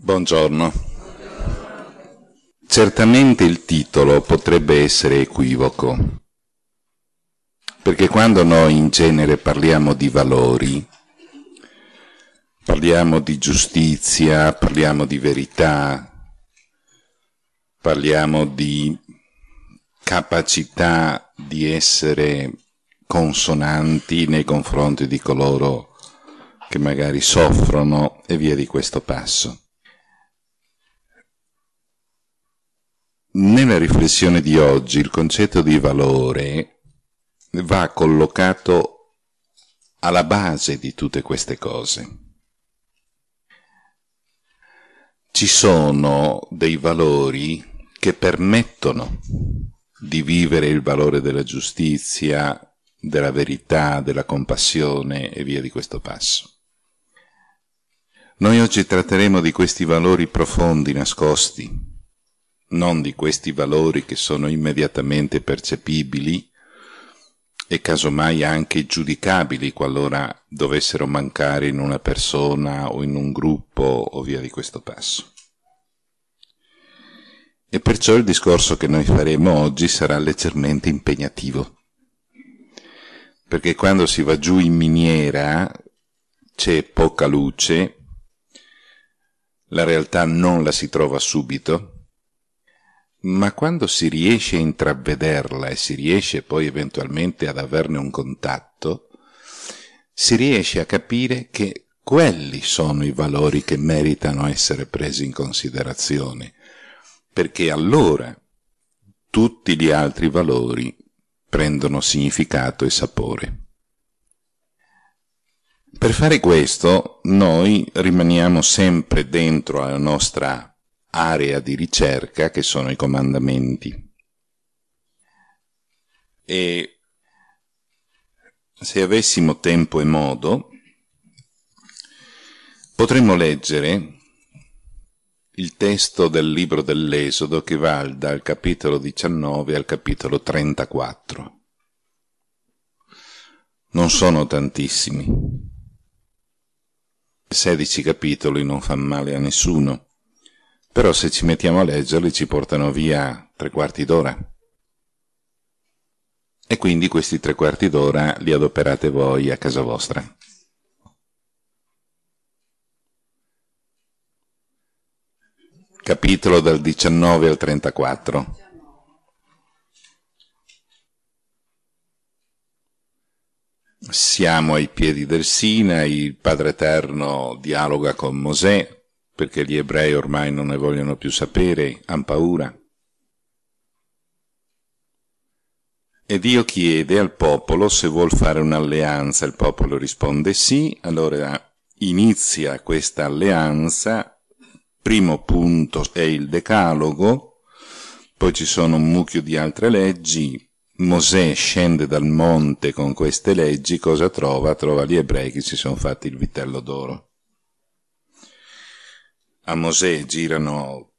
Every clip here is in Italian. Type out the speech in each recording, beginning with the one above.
Buongiorno. Certamente il titolo potrebbe essere equivoco, perché quando noi in genere parliamo di valori, parliamo di giustizia, parliamo di verità, parliamo di capacità di essere consonanti nei confronti di coloro che magari soffrono e via di questo passo. Nella riflessione di oggi il concetto di valore va collocato alla base di tutte queste cose. Ci sono dei valori che permettono di vivere il valore della giustizia, della verità, della compassione e via di questo passo. Noi oggi tratteremo di questi valori profondi, nascosti, non di questi valori che sono immediatamente percepibili e casomai anche giudicabili qualora dovessero mancare in una persona o in un gruppo o via di questo passo. E perciò il discorso che noi faremo oggi sarà leggermente impegnativo, perché quando si va giù in miniera c'è poca luce, la realtà non la si trova subito, ma quando si riesce a intravederla e si riesce poi eventualmente ad averne un contatto, si riesce a capire che quelli sono i valori che meritano essere presi in considerazione, perché allora tutti gli altri valori prendono significato e sapore. Per fare questo noi rimaniamo sempre dentro alla nostra area di ricerca che sono i comandamenti. E se avessimo tempo e modo, potremmo leggere il testo del libro dell'Esodo che va dal capitolo 19 al capitolo 34. Non sono tantissimi. 16 capitoli non fanno male a nessuno. Però se ci mettiamo a leggerli ci portano via tre quarti d'ora. E quindi questi tre quarti d'ora li adoperate voi a casa vostra. Capitolo dal 19 al 34. Siamo ai piedi del Sinai, il Padre Eterno dialoga con Mosè, perché gli ebrei ormai non ne vogliono più sapere, hanno paura. E Dio chiede al popolo se vuol fare un'alleanza, il popolo risponde sì, allora inizia questa alleanza, primo punto è il decalogo, poi ci sono un mucchio di altre leggi, Mosè scende dal monte con queste leggi, cosa trova? Trova gli ebrei che si sono fatti il vitello d'oro a Mosè girano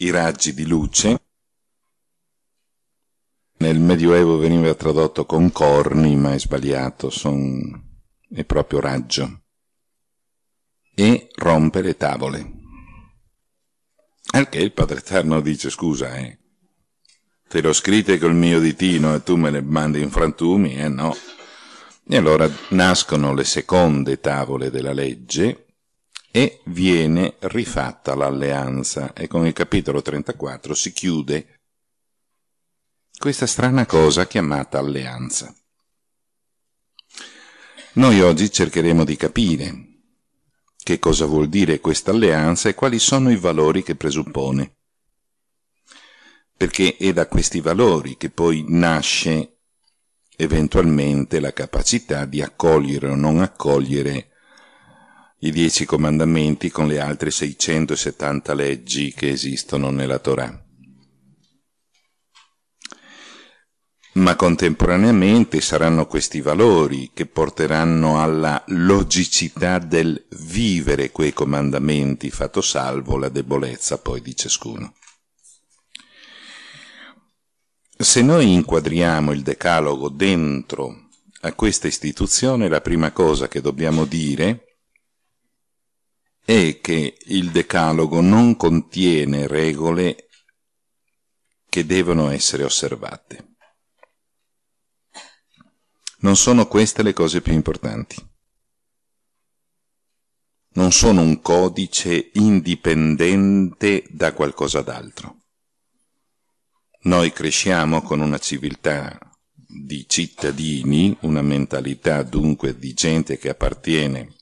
i raggi di luce, nel Medioevo veniva tradotto con corni, ma è sbagliato, son... è proprio raggio, e rompe le tavole. Al che il padre Eterno dice, scusa, eh, te l'ho scritte col mio ditino e tu me le mandi in frantumi, eh no. E allora nascono le seconde tavole della legge, e viene rifatta l'alleanza e con il capitolo 34 si chiude questa strana cosa chiamata alleanza. Noi oggi cercheremo di capire che cosa vuol dire questa alleanza e quali sono i valori che presuppone perché è da questi valori che poi nasce eventualmente la capacità di accogliere o non accogliere i dieci comandamenti con le altre 670 leggi che esistono nella Torah. Ma contemporaneamente saranno questi valori che porteranno alla logicità del vivere quei comandamenti, fatto salvo la debolezza poi di ciascuno. Se noi inquadriamo il decalogo dentro a questa istituzione, la prima cosa che dobbiamo dire è è che il Decalogo non contiene regole che devono essere osservate. Non sono queste le cose più importanti. Non sono un codice indipendente da qualcosa d'altro. Noi cresciamo con una civiltà di cittadini, una mentalità dunque di gente che appartiene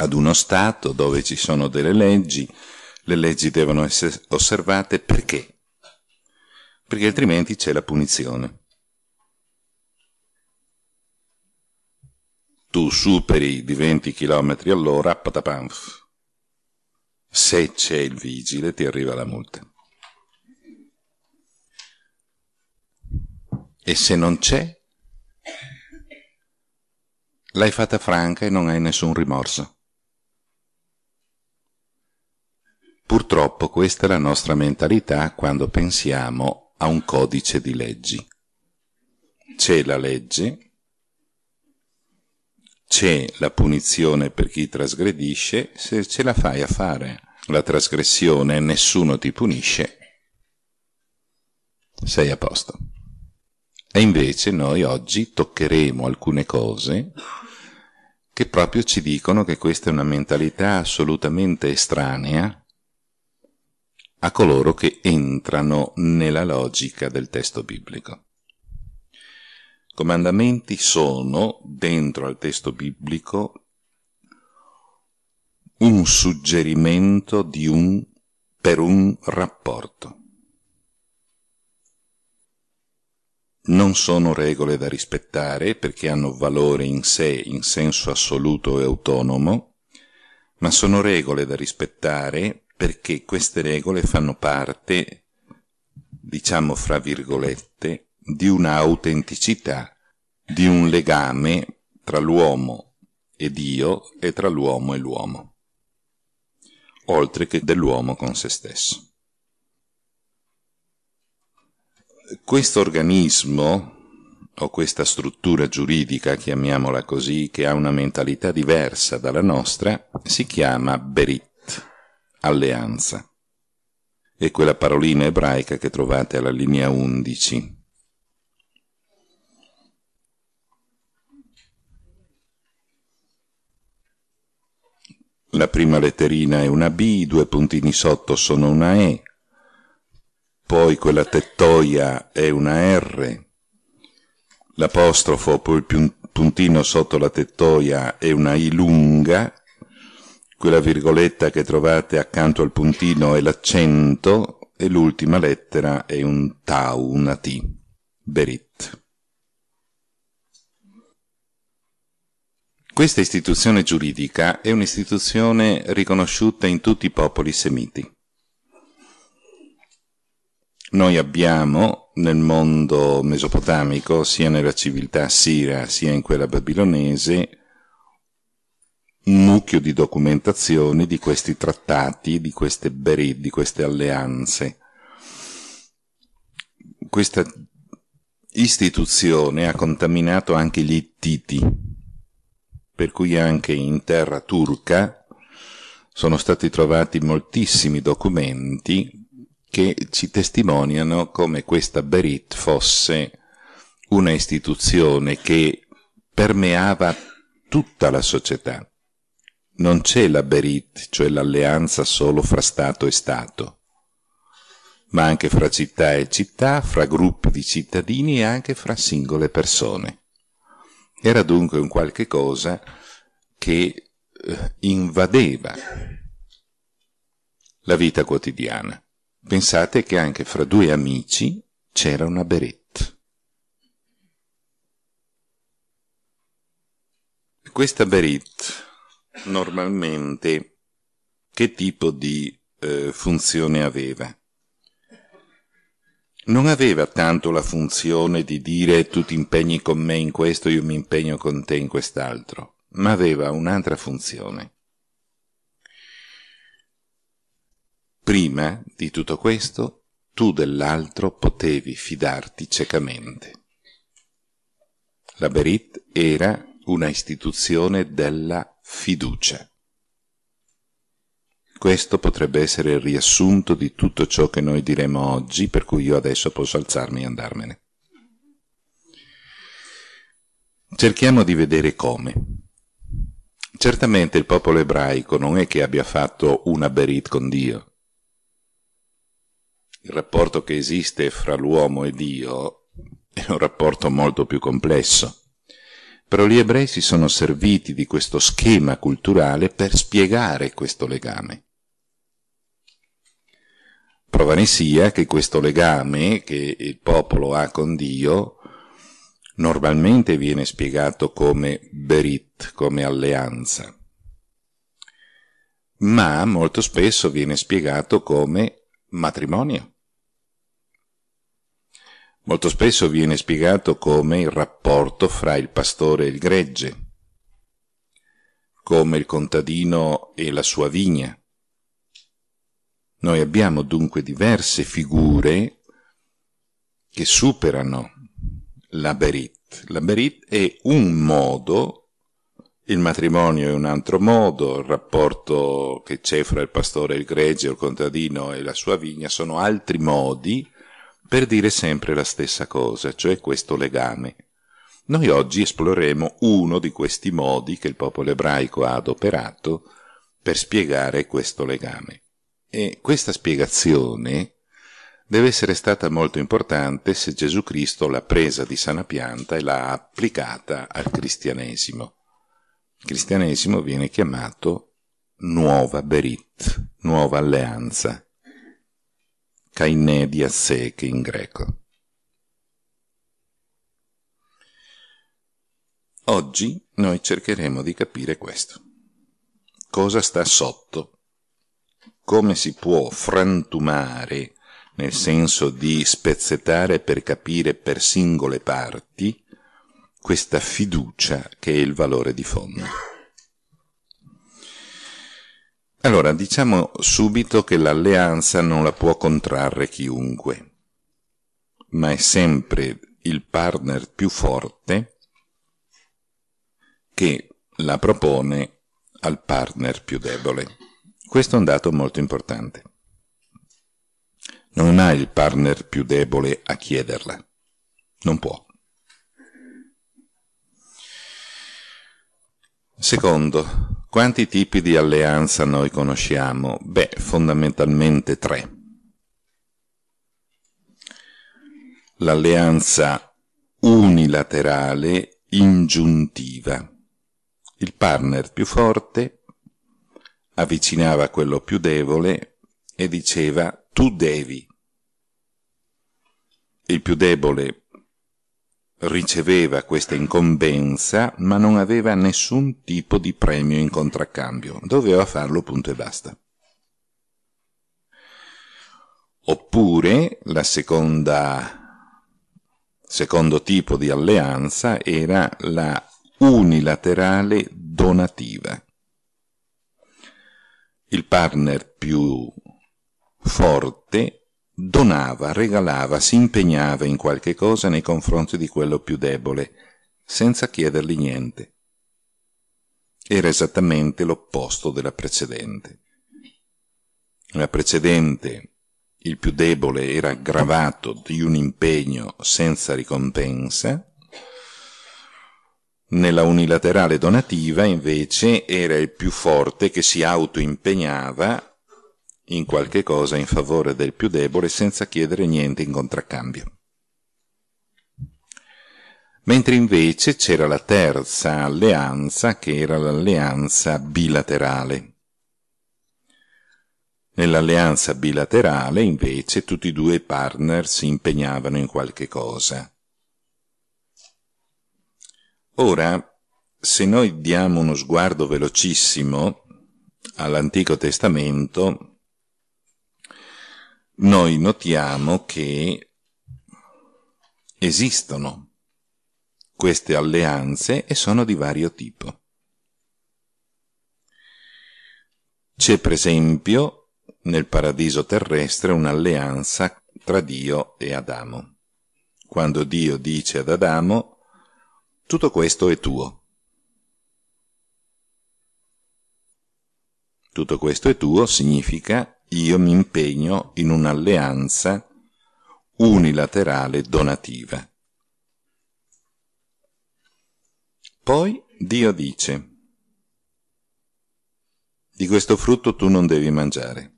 ad uno Stato dove ci sono delle leggi, le leggi devono essere osservate perché? Perché altrimenti c'è la punizione. Tu superi di 20 km all'ora, patapanf. Se c'è il vigile ti arriva la multa. E se non c'è, l'hai fatta franca e non hai nessun rimorso. Purtroppo questa è la nostra mentalità quando pensiamo a un codice di leggi. C'è la legge, c'è la punizione per chi trasgredisce, se ce la fai a fare la trasgressione nessuno ti punisce, sei a posto. E invece noi oggi toccheremo alcune cose che proprio ci dicono che questa è una mentalità assolutamente estranea a coloro che entrano nella logica del testo biblico. Comandamenti sono, dentro al testo biblico, un suggerimento di un, per un rapporto. Non sono regole da rispettare perché hanno valore in sé in senso assoluto e autonomo, ma sono regole da rispettare perché queste regole fanno parte, diciamo fra virgolette, di un'autenticità, di un legame tra l'uomo e Dio e tra l'uomo e l'uomo, oltre che dell'uomo con se stesso. Questo organismo, o questa struttura giuridica, chiamiamola così, che ha una mentalità diversa dalla nostra, si chiama Berit alleanza. È quella parolina ebraica che trovate alla linea 11. La prima letterina è una B, i due puntini sotto sono una E, poi quella tettoia è una R, l'apostrofo, poi il puntino sotto la tettoia è una I lunga, quella virgoletta che trovate accanto al puntino è l'accento e l'ultima lettera è un tau, una T. Berit. Questa istituzione giuridica è un'istituzione riconosciuta in tutti i popoli semiti. Noi abbiamo nel mondo mesopotamico, sia nella civiltà assira sia in quella babilonese, un mucchio di documentazioni di questi trattati, di queste berit, di queste alleanze. Questa istituzione ha contaminato anche gli ittiti, per cui anche in terra turca sono stati trovati moltissimi documenti che ci testimoniano come questa Berit fosse una istituzione che permeava tutta la società non c'è la Berit, cioè l'alleanza solo fra Stato e Stato, ma anche fra città e città, fra gruppi di cittadini e anche fra singole persone. Era dunque un qualche cosa che eh, invadeva la vita quotidiana. Pensate che anche fra due amici c'era una beretta. Questa beretta normalmente che tipo di eh, funzione aveva. Non aveva tanto la funzione di dire tu ti impegni con me in questo, io mi impegno con te in quest'altro, ma aveva un'altra funzione. Prima di tutto questo, tu dell'altro potevi fidarti ciecamente. La Berit era una istituzione della fiducia. Questo potrebbe essere il riassunto di tutto ciò che noi diremo oggi, per cui io adesso posso alzarmi e andarmene. Cerchiamo di vedere come. Certamente il popolo ebraico non è che abbia fatto una berit con Dio. Il rapporto che esiste fra l'uomo e Dio è un rapporto molto più complesso. Però gli ebrei si sono serviti di questo schema culturale per spiegare questo legame. Prova ne sia che questo legame che il popolo ha con Dio normalmente viene spiegato come berit, come alleanza, ma molto spesso viene spiegato come matrimonio. Molto spesso viene spiegato come il rapporto fra il pastore e il gregge, come il contadino e la sua vigna. Noi abbiamo dunque diverse figure che superano la Berit. La Berit è un modo, il matrimonio è un altro modo, il rapporto che c'è fra il pastore e il gregge, il contadino e la sua vigna sono altri modi, per dire sempre la stessa cosa, cioè questo legame. Noi oggi esploreremo uno di questi modi che il popolo ebraico ha adoperato per spiegare questo legame. E questa spiegazione deve essere stata molto importante se Gesù Cristo l'ha presa di sana pianta e l'ha applicata al cristianesimo. Il cristianesimo viene chiamato nuova berit, nuova alleanza, Kainé di Asseke in greco. Oggi noi cercheremo di capire questo. Cosa sta sotto? Come si può frantumare, nel senso di spezzettare per capire per singole parti, questa fiducia che è il valore di fondo? Allora, diciamo subito che l'alleanza non la può contrarre chiunque, ma è sempre il partner più forte che la propone al partner più debole. Questo è un dato molto importante. Non ha il partner più debole a chiederla. Non può. Secondo, quanti tipi di alleanza noi conosciamo? Beh, fondamentalmente tre. L'alleanza unilaterale ingiuntiva. Il partner più forte avvicinava quello più debole e diceva tu devi. Il più debole riceveva questa incombenza ma non aveva nessun tipo di premio in contraccambio, doveva farlo punto e basta. Oppure la seconda, secondo tipo di alleanza era la unilaterale donativa. Il partner più forte donava, regalava, si impegnava in qualche cosa nei confronti di quello più debole, senza chiedergli niente. Era esattamente l'opposto della precedente. La precedente, il più debole era gravato di un impegno senza ricompensa, nella unilaterale donativa invece era il più forte che si autoimpegnava in qualche cosa in favore del più debole senza chiedere niente in contraccambio. Mentre invece c'era la terza alleanza, che era l'alleanza bilaterale. Nell'alleanza bilaterale, invece, tutti e due i partner si impegnavano in qualche cosa. Ora, se noi diamo uno sguardo velocissimo all'Antico Testamento, noi notiamo che esistono queste alleanze e sono di vario tipo. C'è per esempio nel paradiso terrestre un'alleanza tra Dio e Adamo. Quando Dio dice ad Adamo, tutto questo è tuo. Tutto questo è tuo significa io mi impegno in un'alleanza unilaterale donativa. Poi Dio dice, di questo frutto tu non devi mangiare.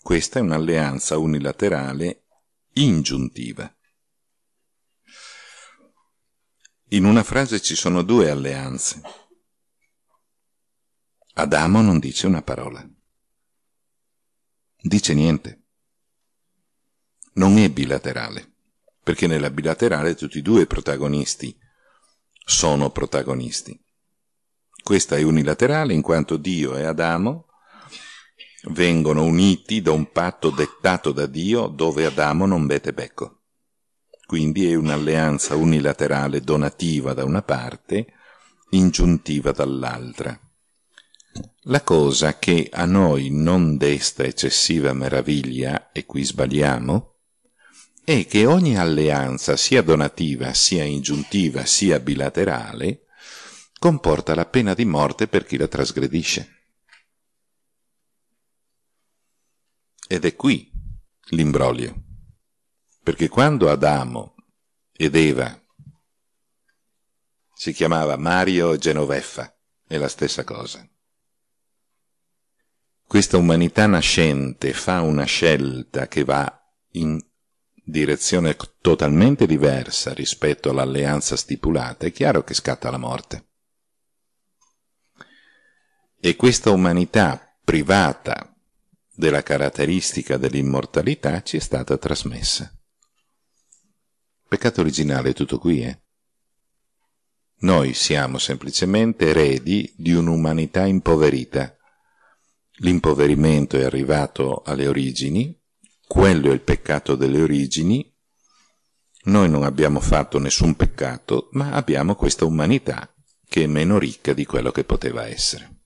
Questa è un'alleanza unilaterale ingiuntiva. In una frase ci sono due alleanze. Adamo non dice una parola dice niente. Non è bilaterale, perché nella bilaterale tutti e due i protagonisti sono protagonisti. Questa è unilaterale in quanto Dio e Adamo vengono uniti da un patto dettato da Dio dove Adamo non vede becco. Quindi è un'alleanza unilaterale donativa da una parte, ingiuntiva dall'altra. La cosa che a noi non desta eccessiva meraviglia, e qui sbagliamo, è che ogni alleanza, sia donativa, sia ingiuntiva, sia bilaterale, comporta la pena di morte per chi la trasgredisce. Ed è qui l'imbroglio, perché quando Adamo ed Eva si chiamava Mario e Genoveffa, è la stessa cosa questa umanità nascente fa una scelta che va in direzione totalmente diversa rispetto all'alleanza stipulata, è chiaro che scatta la morte. E questa umanità privata della caratteristica dell'immortalità ci è stata trasmessa. Peccato originale è tutto qui, eh? Noi siamo semplicemente eredi di un'umanità impoverita, L'impoverimento è arrivato alle origini, quello è il peccato delle origini, noi non abbiamo fatto nessun peccato, ma abbiamo questa umanità che è meno ricca di quello che poteva essere.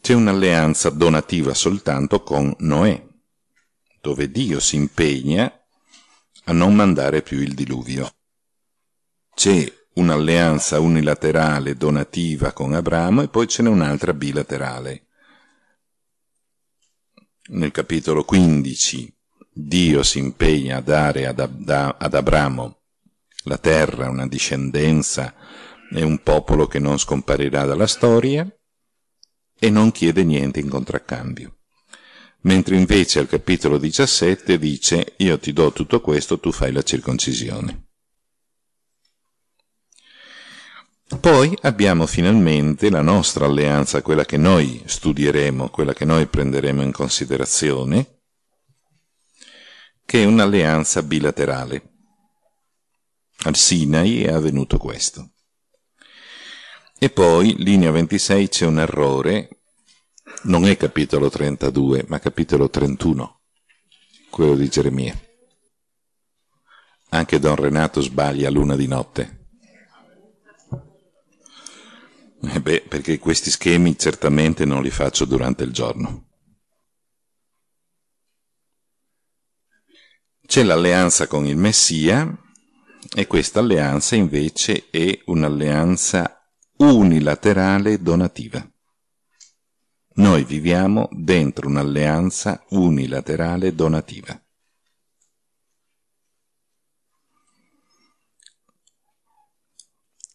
C'è un'alleanza donativa soltanto con Noè, dove Dio si impegna a non mandare più il diluvio. C'è un'alleanza unilaterale donativa con Abramo e poi ce n'è un'altra bilaterale. Nel capitolo 15 Dio si impegna a dare ad, Ab- ad Abramo la terra, una discendenza e un popolo che non scomparirà dalla storia e non chiede niente in contraccambio. Mentre invece al capitolo 17 dice io ti do tutto questo, tu fai la circoncisione. Poi abbiamo finalmente la nostra alleanza, quella che noi studieremo, quella che noi prenderemo in considerazione, che è un'alleanza bilaterale. Al Sinai è avvenuto questo. E poi, linea 26, c'è un errore, non è capitolo 32, ma capitolo 31, quello di Geremia. Anche Don Renato sbaglia l'una di notte. Eh beh, perché questi schemi certamente non li faccio durante il giorno. C'è l'alleanza con il Messia e questa alleanza invece è un'alleanza unilaterale donativa. Noi viviamo dentro un'alleanza unilaterale donativa.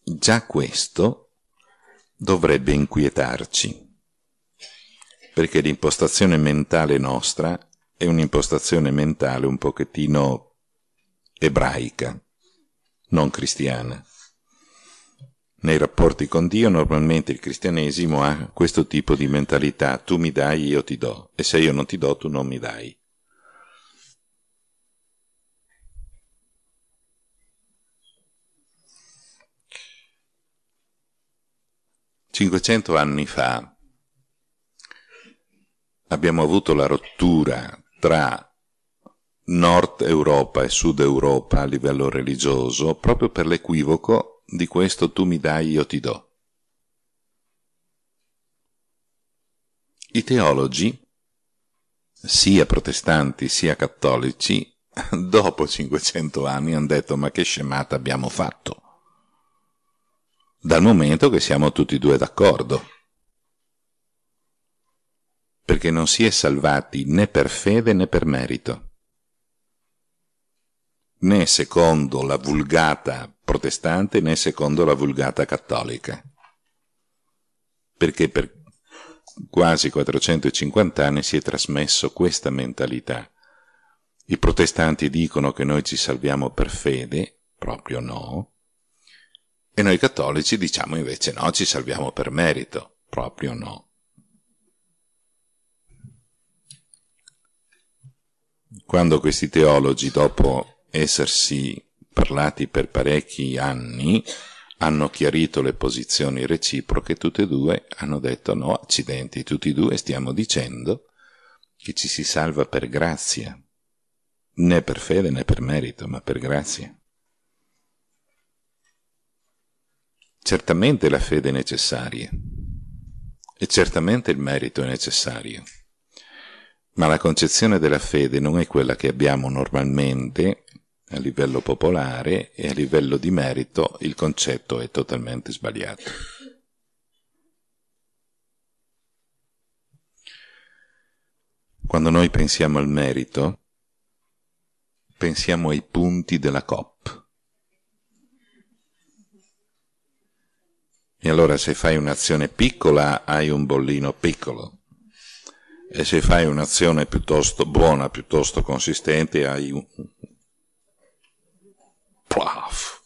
Già questo dovrebbe inquietarci, perché l'impostazione mentale nostra è un'impostazione mentale un pochettino ebraica, non cristiana. Nei rapporti con Dio normalmente il cristianesimo ha questo tipo di mentalità, tu mi dai, io ti do, e se io non ti do, tu non mi dai. 500 anni fa abbiamo avuto la rottura tra Nord Europa e Sud Europa a livello religioso proprio per l'equivoco di questo tu mi dai, io ti do. I teologi, sia protestanti sia cattolici, dopo 500 anni hanno detto ma che scemata abbiamo fatto dal momento che siamo tutti e due d'accordo. Perché non si è salvati né per fede né per merito, né secondo la vulgata protestante né secondo la vulgata cattolica. Perché per quasi 450 anni si è trasmesso questa mentalità. I protestanti dicono che noi ci salviamo per fede, proprio no, e noi cattolici diciamo invece no, ci salviamo per merito, proprio no. Quando questi teologi, dopo essersi parlati per parecchi anni, hanno chiarito le posizioni reciproche, tutte e due hanno detto no, accidenti, tutti e due stiamo dicendo che ci si salva per grazia, né per fede né per merito, ma per grazia. Certamente la fede è necessaria e certamente il merito è necessario, ma la concezione della fede non è quella che abbiamo normalmente a livello popolare e a livello di merito il concetto è totalmente sbagliato. Quando noi pensiamo al merito, pensiamo ai punti della COP E allora se fai un'azione piccola hai un bollino piccolo e se fai un'azione piuttosto buona, piuttosto consistente hai un... Plaf.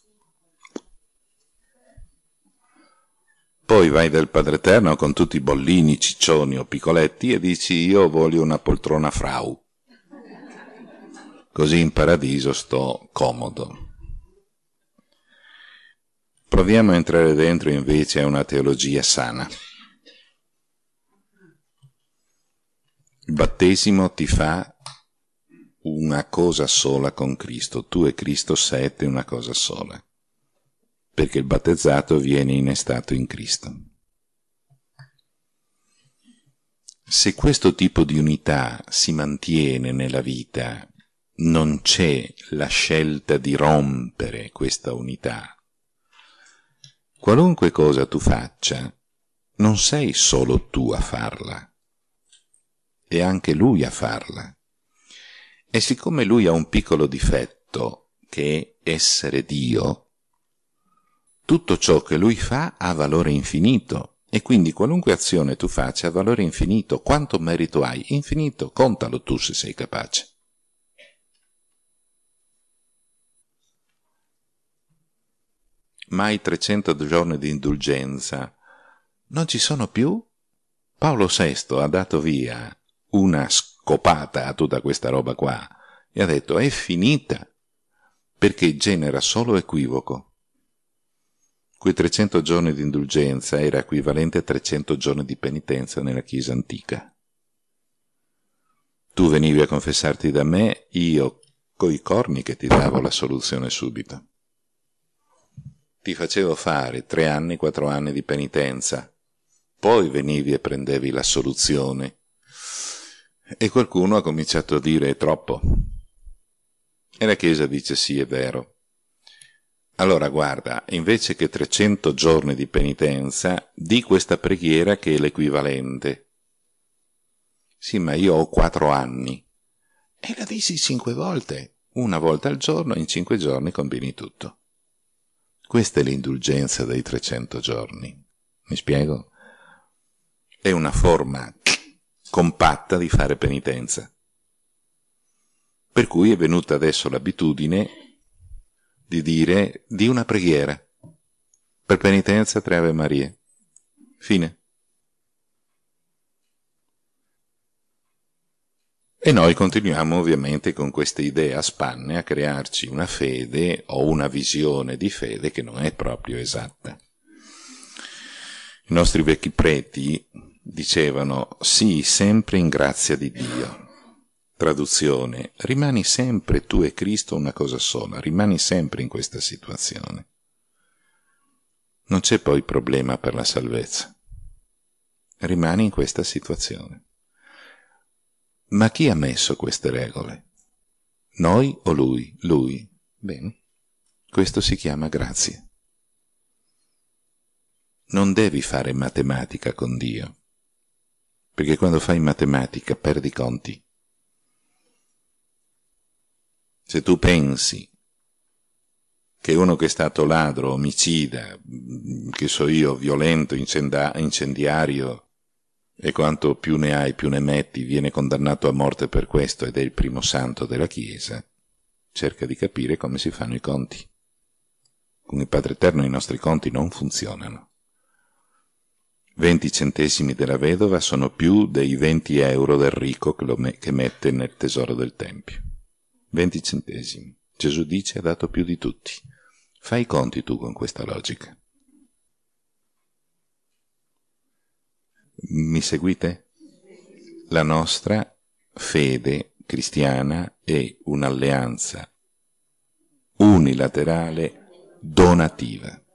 Poi vai dal Padre Eterno con tutti i bollini, ciccioni o piccoletti e dici io voglio una poltrona frau. Così in paradiso sto comodo. Proviamo a entrare dentro invece a una teologia sana. Il battesimo ti fa una cosa sola con Cristo, tu e Cristo siete una cosa sola, perché il battezzato viene innestato in Cristo. Se questo tipo di unità si mantiene nella vita, non c'è la scelta di rompere questa unità, Qualunque cosa tu faccia, non sei solo tu a farla, è anche lui a farla. E siccome lui ha un piccolo difetto, che è essere Dio, tutto ciò che lui fa ha valore infinito, e quindi qualunque azione tu faccia ha valore infinito. Quanto merito hai? Infinito, contalo tu se sei capace. mai 300 giorni di indulgenza, non ci sono più? Paolo VI ha dato via una scopata a tutta questa roba qua e ha detto è finita perché genera solo equivoco. Quei 300 giorni di indulgenza era equivalente a 300 giorni di penitenza nella Chiesa antica. Tu venivi a confessarti da me, io coi corni che ti davo la soluzione subito ti facevo fare tre anni, quattro anni di penitenza, poi venivi e prendevi l'assoluzione. E qualcuno ha cominciato a dire è troppo. E la Chiesa dice sì, è vero. Allora guarda, invece che 300 giorni di penitenza, di questa preghiera che è l'equivalente. Sì, ma io ho quattro anni. E la dissi cinque volte, una volta al giorno, in cinque giorni combini tutto. Questa è l'indulgenza dei 300 giorni. Mi spiego? È una forma compatta di fare penitenza. Per cui è venuta adesso l'abitudine di dire di una preghiera per penitenza tre Ave Maria. Fine. E noi continuiamo ovviamente con queste idee a spanne a crearci una fede o una visione di fede che non è proprio esatta. I nostri vecchi preti dicevano sii sì, sempre in grazia di Dio. Traduzione, rimani sempre tu e Cristo una cosa sola, rimani sempre in questa situazione. Non c'è poi problema per la salvezza. Rimani in questa situazione. Ma chi ha messo queste regole? Noi o lui? Lui. Bene. Questo si chiama grazia. Non devi fare matematica con Dio, perché quando fai matematica perdi conti. Se tu pensi che uno che è stato ladro, omicida, che so io, violento, incendiario, e quanto più ne hai più ne metti viene condannato a morte per questo ed è il primo santo della Chiesa, cerca di capire come si fanno i conti. Con il Padre Eterno i nostri conti non funzionano. Venti centesimi della vedova sono più dei venti euro del ricco che, me che mette nel tesoro del Tempio. Venti centesimi. Gesù dice ha dato più di tutti. Fai i conti tu con questa logica. Mi seguite? La nostra fede cristiana è un'alleanza unilaterale donativa.